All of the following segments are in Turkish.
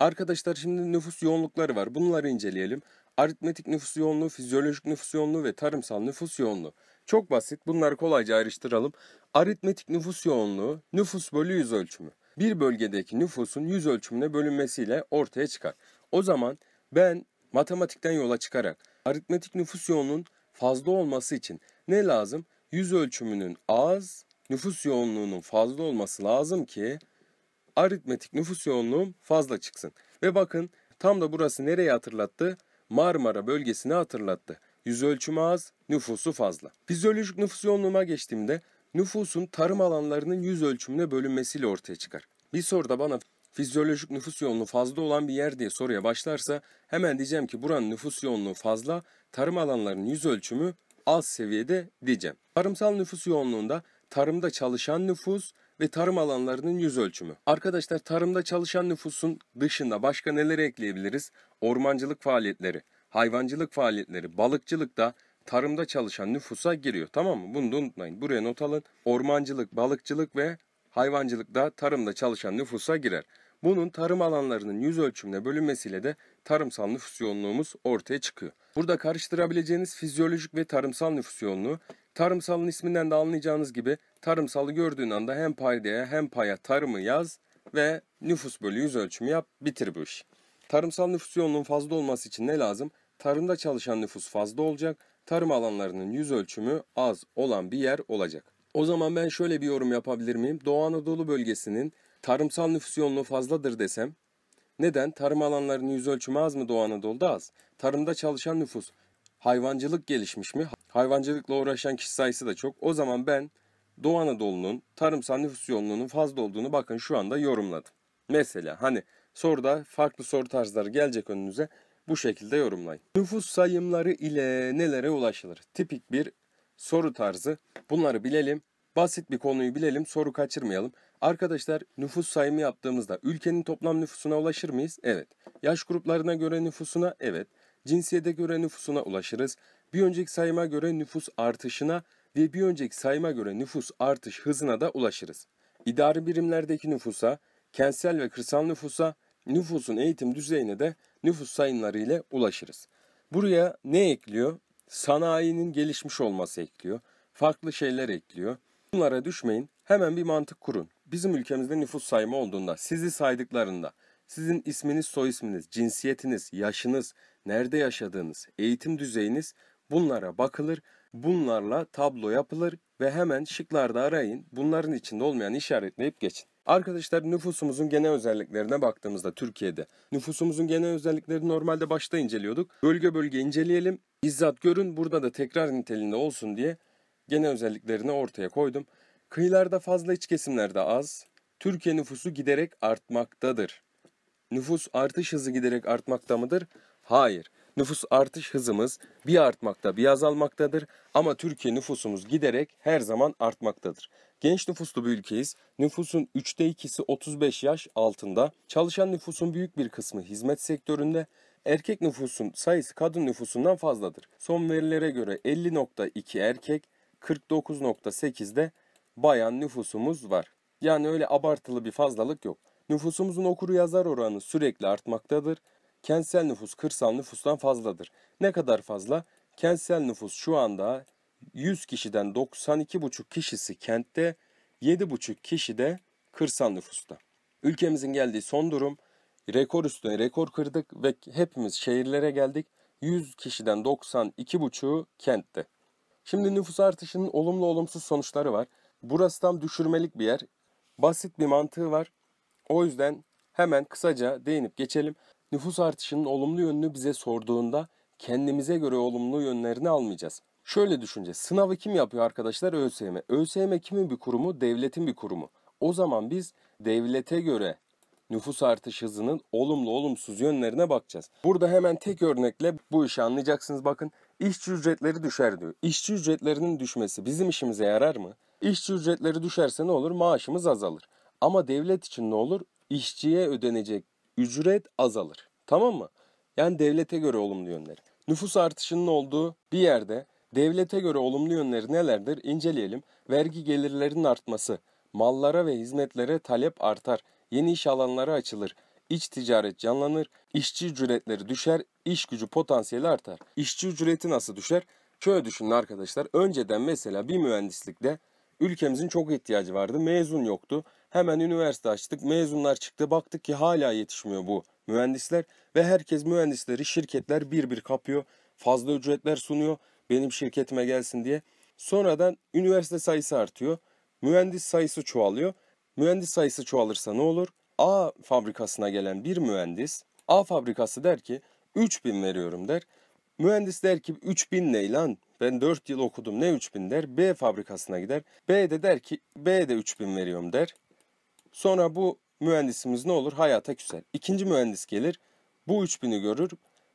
Arkadaşlar şimdi nüfus yoğunlukları var. Bunları inceleyelim. Aritmetik nüfus yoğunluğu, fizyolojik nüfus yoğunluğu ve tarımsal nüfus yoğunluğu. Çok basit. Bunları kolayca ayrıştıralım. Aritmetik nüfus yoğunluğu nüfus bölü yüz ölçümü. Bir bölgedeki nüfusun yüz ölçümüne bölünmesiyle ortaya çıkar. O zaman ben matematikten yola çıkarak aritmetik nüfus yoğunluğunun fazla olması için ne lazım? Yüz ölçümünün az, nüfus yoğunluğunun fazla olması lazım ki aritmetik nüfus yoğunluğum fazla çıksın. Ve bakın tam da burası nereye hatırlattı? Marmara bölgesini hatırlattı. Yüz ölçümü az, nüfusu fazla. Fizyolojik nüfus yoğunluğuma geçtiğimde nüfusun tarım alanlarının yüz ölçümüne bölünmesiyle ortaya çıkar. Bir soruda bana fizyolojik nüfus yoğunluğu fazla olan bir yer diye soruya başlarsa hemen diyeceğim ki buranın nüfus yoğunluğu fazla, tarım alanlarının yüz ölçümü az seviyede diyeceğim. Tarımsal nüfus yoğunluğunda tarımda çalışan nüfus ve tarım alanlarının yüz ölçümü. Arkadaşlar tarımda çalışan nüfusun dışında başka neler ekleyebiliriz? Ormancılık faaliyetleri, hayvancılık faaliyetleri, balıkçılık da tarımda çalışan nüfusa giriyor. Tamam mı? Bunu da unutmayın. Buraya not alın. Ormancılık, balıkçılık ve hayvancılık da tarımda çalışan nüfusa girer. Bunun tarım alanlarının yüz ölçümüne bölünmesiyle de tarımsal nüfus yoğunluğumuz ortaya çıkıyor. Burada karıştırabileceğiniz fizyolojik ve tarımsal nüfus yoğunluğu Tarımsalın isminden de anlayacağınız gibi tarımsalı gördüğün anda hem paydaya hem paya tarımı yaz ve nüfus bölü yüz ölçümü yap bitir bu iş. Tarımsal nüfus yoğunluğunun fazla olması için ne lazım? Tarımda çalışan nüfus fazla olacak, tarım alanlarının yüz ölçümü az olan bir yer olacak. O zaman ben şöyle bir yorum yapabilir miyim? Doğu Anadolu bölgesinin tarımsal nüfus yoğunluğu fazladır desem. Neden? Tarım alanlarının yüz ölçümü az mı Doğu Anadolu'da az? Tarımda çalışan nüfus hayvancılık gelişmiş mi? hayvancılıkla uğraşan kişi sayısı da çok. O zaman ben Doğu Anadolu'nun tarımsal nüfus yoğunluğunun fazla olduğunu bakın şu anda yorumladım. Mesela hani soruda farklı soru tarzları gelecek önünüze bu şekilde yorumlayın. Nüfus sayımları ile nelere ulaşılır? Tipik bir soru tarzı. Bunları bilelim. Basit bir konuyu bilelim, soru kaçırmayalım. Arkadaşlar nüfus sayımı yaptığımızda ülkenin toplam nüfusuna ulaşır mıyız? Evet. Yaş gruplarına göre nüfusuna? Evet. Cinsiyete göre nüfusuna ulaşırız bir önceki sayıma göre nüfus artışına ve bir önceki sayıma göre nüfus artış hızına da ulaşırız. İdari birimlerdeki nüfusa, kentsel ve kırsal nüfusa, nüfusun eğitim düzeyine de nüfus sayımları ile ulaşırız. Buraya ne ekliyor? Sanayinin gelişmiş olması ekliyor. Farklı şeyler ekliyor. Bunlara düşmeyin. Hemen bir mantık kurun. Bizim ülkemizde nüfus sayımı olduğunda, sizi saydıklarında, sizin isminiz, soy isminiz, cinsiyetiniz, yaşınız, nerede yaşadığınız, eğitim düzeyiniz Bunlara bakılır, bunlarla tablo yapılır ve hemen şıklarda arayın. Bunların içinde olmayan işaretleyip geçin. Arkadaşlar nüfusumuzun genel özelliklerine baktığımızda Türkiye'de nüfusumuzun genel özellikleri normalde başta inceliyorduk. Bölge bölge inceleyelim. İzzat görün burada da tekrar niteliğinde olsun diye genel özelliklerini ortaya koydum. Kıyılarda fazla iç kesimlerde az. Türkiye nüfusu giderek artmaktadır. Nüfus artış hızı giderek artmakta mıdır? Hayır. Nüfus artış hızımız bir artmakta bir azalmaktadır ama Türkiye nüfusumuz giderek her zaman artmaktadır. Genç nüfuslu bir ülkeyiz. Nüfusun 3'te 2'si 35 yaş altında. Çalışan nüfusun büyük bir kısmı hizmet sektöründe. Erkek nüfusun sayısı kadın nüfusundan fazladır. Son verilere göre 50.2 erkek, 49.8 de bayan nüfusumuz var. Yani öyle abartılı bir fazlalık yok. Nüfusumuzun okur yazar oranı sürekli artmaktadır kentsel nüfus kırsal nüfustan fazladır. Ne kadar fazla? Kentsel nüfus şu anda 100 kişiden 92,5 kişisi kentte, 7,5 kişi de kırsal nüfusta. Ülkemizin geldiği son durum rekor üstüne rekor kırdık ve hepimiz şehirlere geldik. 100 kişiden 92,5'u kentte. Şimdi nüfus artışının olumlu olumsuz sonuçları var. Burası tam düşürmelik bir yer. Basit bir mantığı var. O yüzden hemen kısaca değinip geçelim nüfus artışının olumlu yönünü bize sorduğunda kendimize göre olumlu yönlerini almayacağız. Şöyle düşünce sınavı kim yapıyor arkadaşlar? ÖSYM. ÖSYM kimin bir kurumu? Devletin bir kurumu. O zaman biz devlete göre nüfus artış hızının olumlu olumsuz yönlerine bakacağız. Burada hemen tek örnekle bu işi anlayacaksınız. Bakın işçi ücretleri düşer diyor. İşçi ücretlerinin düşmesi bizim işimize yarar mı? İşçi ücretleri düşerse ne olur? Maaşımız azalır. Ama devlet için ne olur? İşçiye ödenecek ücret azalır. Tamam mı? Yani devlete göre olumlu yönleri. Nüfus artışının olduğu bir yerde devlete göre olumlu yönleri nelerdir inceleyelim. Vergi gelirlerinin artması, mallara ve hizmetlere talep artar, yeni iş alanları açılır, iç ticaret canlanır, işçi ücretleri düşer, iş gücü potansiyeli artar. İşçi ücreti nasıl düşer? Şöyle düşünün arkadaşlar, önceden mesela bir mühendislikte ülkemizin çok ihtiyacı vardı, mezun yoktu. Hemen üniversite açtık. Mezunlar çıktı. Baktık ki hala yetişmiyor bu mühendisler. Ve herkes mühendisleri şirketler bir bir kapıyor. Fazla ücretler sunuyor. Benim şirketime gelsin diye. Sonradan üniversite sayısı artıyor. Mühendis sayısı çoğalıyor. Mühendis sayısı çoğalırsa ne olur? A fabrikasına gelen bir mühendis, A fabrikası der ki 3000 veriyorum der. Mühendis der ki 3000 ne lan? Ben 4 yıl okudum ne 3000 der. B fabrikasına gider. B de der ki B de 3000 veriyorum der. Sonra bu mühendisimiz ne olur? Hayata küser. İkinci mühendis gelir. Bu 3000'i görür.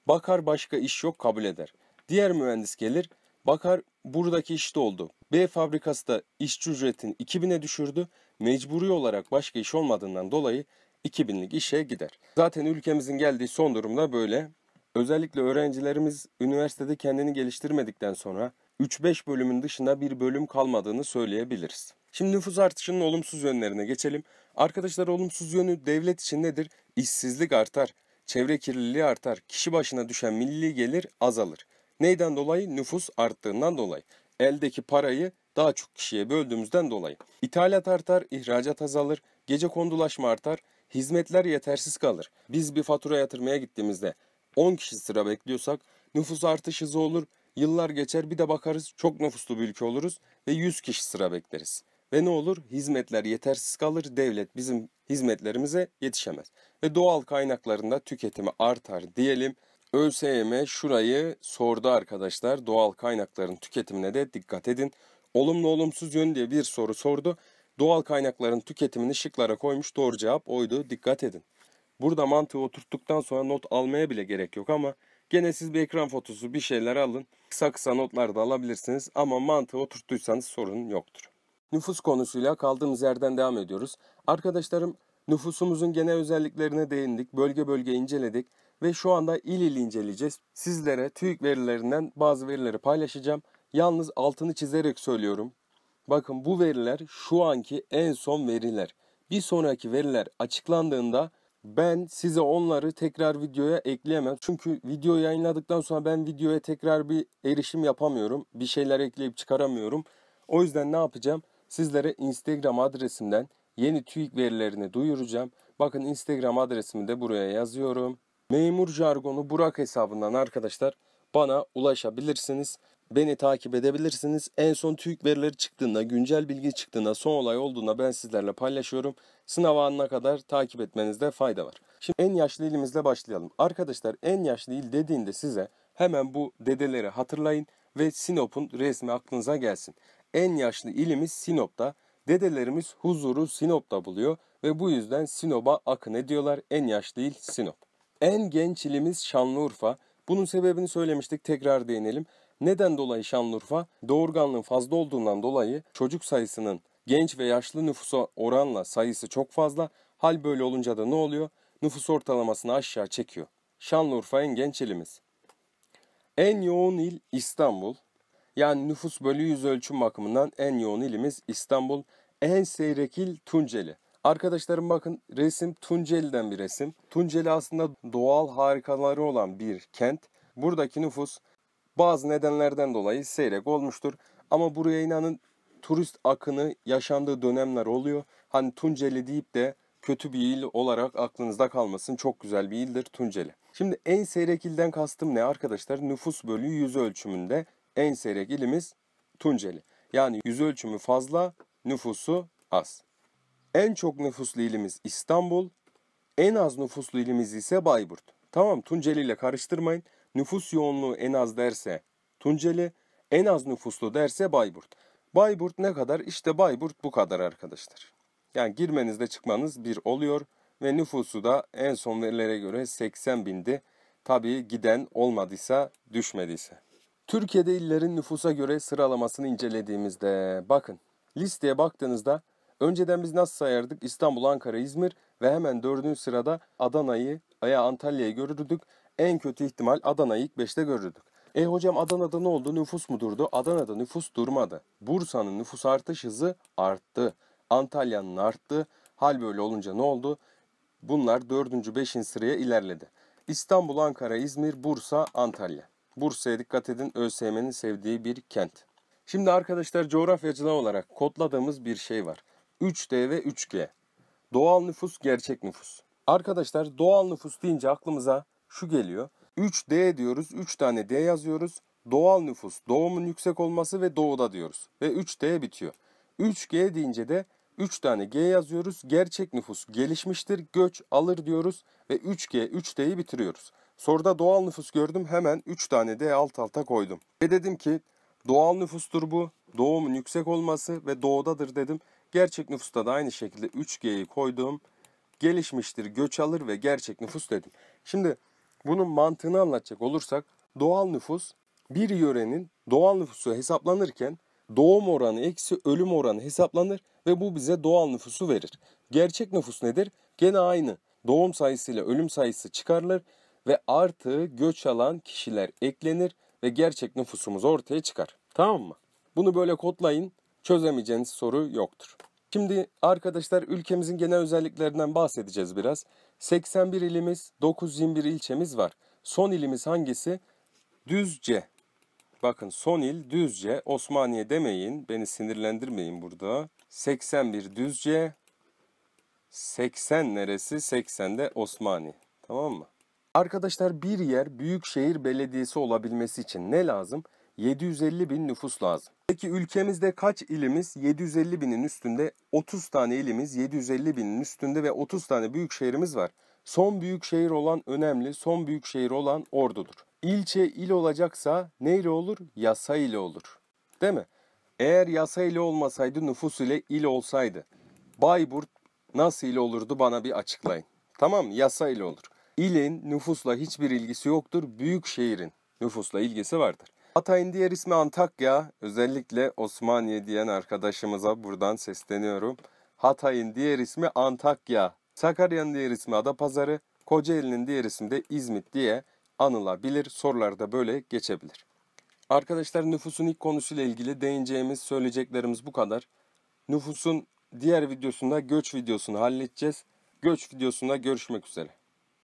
Bakar başka iş yok kabul eder. Diğer mühendis gelir. Bakar buradaki işte oldu. B fabrikası da işçi ücretini 2000'e düşürdü. Mecburi olarak başka iş olmadığından dolayı 2000'lik işe gider. Zaten ülkemizin geldiği son durumda böyle. Özellikle öğrencilerimiz üniversitede kendini geliştirmedikten sonra 3-5 bölümün dışında bir bölüm kalmadığını söyleyebiliriz. Şimdi nüfus artışının olumsuz yönlerine geçelim. Arkadaşlar olumsuz yönü devlet için nedir? İşsizlik artar, çevre kirliliği artar, kişi başına düşen milli gelir azalır. Neyden dolayı? Nüfus arttığından dolayı. Eldeki parayı daha çok kişiye böldüğümüzden dolayı. İthalat artar, ihracat azalır, gece kondulaşma artar, hizmetler yetersiz kalır. Biz bir fatura yatırmaya gittiğimizde 10 kişi sıra bekliyorsak nüfus artış hızı olur, yıllar geçer bir de bakarız çok nüfuslu bir ülke oluruz ve 100 kişi sıra bekleriz. Ve ne olur? Hizmetler yetersiz kalır, devlet bizim hizmetlerimize yetişemez. Ve doğal kaynaklarında tüketimi artar diyelim. ÖSYM şurayı sordu arkadaşlar. Doğal kaynakların tüketimine de dikkat edin. Olumlu olumsuz yön diye bir soru sordu. Doğal kaynakların tüketimini şıklara koymuş. Doğru cevap oydu. Dikkat edin. Burada mantığı oturttuktan sonra not almaya bile gerek yok ama gene siz bir ekran fotosu bir şeyler alın. Kısa kısa notlar da alabilirsiniz ama mantığı oturttuysanız sorun yoktur. Nüfus konusuyla kaldığımız yerden devam ediyoruz. Arkadaşlarım nüfusumuzun genel özelliklerine değindik, bölge bölge inceledik ve şu anda il il inceleyeceğiz. Sizlere TÜİK verilerinden bazı verileri paylaşacağım. Yalnız altını çizerek söylüyorum. Bakın bu veriler şu anki en son veriler. Bir sonraki veriler açıklandığında ben size onları tekrar videoya ekleyemem. Çünkü video yayınladıktan sonra ben videoya tekrar bir erişim yapamıyorum. Bir şeyler ekleyip çıkaramıyorum. O yüzden ne yapacağım? Sizlere Instagram adresimden yeni TÜİK verilerini duyuracağım. Bakın Instagram adresimi de buraya yazıyorum. Memur jargonu Burak hesabından arkadaşlar bana ulaşabilirsiniz. Beni takip edebilirsiniz. En son TÜİK verileri çıktığında, güncel bilgi çıktığında, son olay olduğunda ben sizlerle paylaşıyorum. Sınav anına kadar takip etmenizde fayda var. Şimdi en yaşlı ilimizle başlayalım. Arkadaşlar en yaşlı il dediğinde size hemen bu dedeleri hatırlayın ve Sinop'un resmi aklınıza gelsin. En yaşlı ilimiz Sinop'ta. Dedelerimiz huzuru Sinop'ta buluyor ve bu yüzden Sinop'a akın ediyorlar. En yaşlı il Sinop. En genç ilimiz Şanlıurfa. Bunun sebebini söylemiştik tekrar değinelim. Neden dolayı Şanlıurfa? Doğurganlığın fazla olduğundan dolayı çocuk sayısının genç ve yaşlı nüfusa oranla sayısı çok fazla. Hal böyle olunca da ne oluyor? Nüfus ortalamasını aşağı çekiyor. Şanlıurfa en genç ilimiz. En yoğun il İstanbul. Yani nüfus bölü yüz ölçüm bakımından en yoğun ilimiz İstanbul, en seyrek il Tunceli. Arkadaşlarım bakın resim Tunceli'den bir resim. Tunceli aslında doğal harikaları olan bir kent. Buradaki nüfus bazı nedenlerden dolayı seyrek olmuştur. Ama buraya inanın turist akını yaşandığı dönemler oluyor. Hani Tunceli deyip de kötü bir il olarak aklınızda kalmasın. Çok güzel bir ildir Tunceli. Şimdi en seyrek ilden kastım ne arkadaşlar? Nüfus bölü yüz ölçümünde en seyrek ilimiz Tunceli. Yani yüz ölçümü fazla, nüfusu az. En çok nüfuslu ilimiz İstanbul, en az nüfuslu ilimiz ise Bayburt. Tamam Tunceli ile karıştırmayın. Nüfus yoğunluğu en az derse Tunceli, en az nüfuslu derse Bayburt. Bayburt ne kadar? İşte Bayburt bu kadar arkadaşlar. Yani girmenizde çıkmanız bir oluyor ve nüfusu da en son verilere göre 80 bindi. Tabii giden olmadıysa düşmediyse. Türkiye'de illerin nüfusa göre sıralamasını incelediğimizde bakın listeye baktığınızda önceden biz nasıl sayardık İstanbul, Ankara, İzmir ve hemen dördüncü sırada Adana'yı veya Antalya'yı görürdük. En kötü ihtimal Adana'yı ilk beşte görürdük. E hocam Adana'da ne oldu? Nüfus mu durdu? Adana'da nüfus durmadı. Bursa'nın nüfus artış hızı arttı. Antalya'nın arttı. Hal böyle olunca ne oldu? Bunlar dördüncü-beşinci sıraya ilerledi. İstanbul, Ankara, İzmir, Bursa, Antalya. Bursa'ya dikkat edin ÖSYM'nin sevdiği bir kent. Şimdi arkadaşlar coğrafyacılığa olarak kodladığımız bir şey var. 3D ve 3G. Doğal nüfus, gerçek nüfus. Arkadaşlar doğal nüfus deyince aklımıza şu geliyor. 3D diyoruz, 3 tane D yazıyoruz. Doğal nüfus, doğumun yüksek olması ve doğuda diyoruz. Ve 3D bitiyor. 3G deyince de 3 tane G yazıyoruz. Gerçek nüfus gelişmiştir, göç alır diyoruz ve 3G, 3D'yi bitiriyoruz. Soruda doğal nüfus gördüm hemen 3 tane de alt alta koydum. Ve dedim ki doğal nüfustur bu, doğumun yüksek olması ve doğudadır dedim. Gerçek nüfusta da aynı şekilde 3G'yi koydum. Gelişmiştir, göç alır ve gerçek nüfus dedim. Şimdi bunun mantığını anlatacak olursak doğal nüfus bir yörenin doğal nüfusu hesaplanırken doğum oranı eksi ölüm oranı hesaplanır ve bu bize doğal nüfusu verir. Gerçek nüfus nedir? Gene aynı. Doğum sayısıyla ölüm sayısı çıkarılır ve artı göç alan kişiler eklenir ve gerçek nüfusumuz ortaya çıkar. Tamam mı? Bunu böyle kodlayın. Çözemeyeceğiniz soru yoktur. Şimdi arkadaşlar ülkemizin genel özelliklerinden bahsedeceğiz biraz. 81 ilimiz, 921 ilçemiz var. Son ilimiz hangisi? Düzce. Bakın son il Düzce. Osmaniye demeyin. Beni sinirlendirmeyin burada. 81 Düzce. 80 neresi? 80 de Osmaniye. Tamam mı? Arkadaşlar bir yer büyükşehir belediyesi olabilmesi için ne lazım? 750 bin nüfus lazım. Peki ülkemizde kaç ilimiz 750 binin üstünde? 30 tane ilimiz 750 binin üstünde ve 30 tane büyük şehrimiz var. Son büyük şehir olan önemli, son büyük şehir olan Ordu'dur. İlçe il olacaksa neyle olur? Yasa ile olur. Değil mi? Eğer yasa ile olmasaydı nüfus ile il olsaydı. Bayburt nasıl il olurdu bana bir açıklayın. Tamam yasa ile olur. İlin nüfusla hiçbir ilgisi yoktur. Büyük şehrin nüfusla ilgisi vardır. Hatay'ın diğer ismi Antakya. Özellikle Osmaniye diyen arkadaşımıza buradan sesleniyorum. Hatay'ın diğer ismi Antakya. Sakarya'nın diğer ismi Adapazarı. Kocaeli'nin diğer ismi de İzmit diye anılabilir. Sorularda böyle geçebilir. Arkadaşlar nüfusun ilk konusuyla ilgili değineceğimiz, söyleyeceklerimiz bu kadar. Nüfusun diğer videosunda göç videosunu halledeceğiz. Göç videosunda görüşmek üzere.